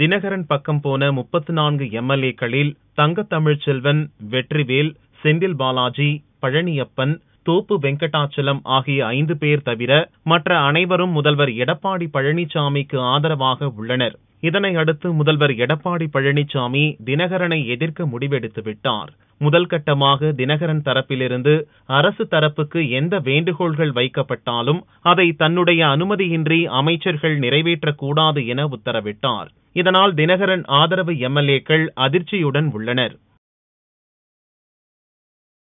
தினகரன் பக்கம் போன முப்பத்தி நான்கு எம்எல்ஏக்களில் தங்கத்தமிழ்ச்செல்வன் வெற்றிவேல் செந்தில் பாலாஜி பழனியப்பன் தோப்பு வெங்கடாச்சலம் ஆகிய ஐந்து பேர் தவிர மற்ற அனைவரும் முதல்வர் எடப்பாடி பழனிசாமிக்கு ஆதரவாக உள்ளனர் இதனை அடுத்து முதல்வர் எடப்பாடி பழனிசாமி தினகரனை எதிர்க்க முடிவெடுத்துவிட்டார் முதல் கட்டமாக தினகரன் தரப்பிலிருந்து அரசு தரப்புக்கு எந்த வேண்டுகோள்கள் வைக்கப்பட்டாலும் அதை தன்னுடைய அனுமதியின்றி அமைச்சர்கள் நிறைவேற்றக்கூடாது என உத்தரவிட்டார் இதனால் தினகரன் ஆதரவு எம்எல்ஏக்கள் அதிர்ச்சியுடன் உள்ளனர்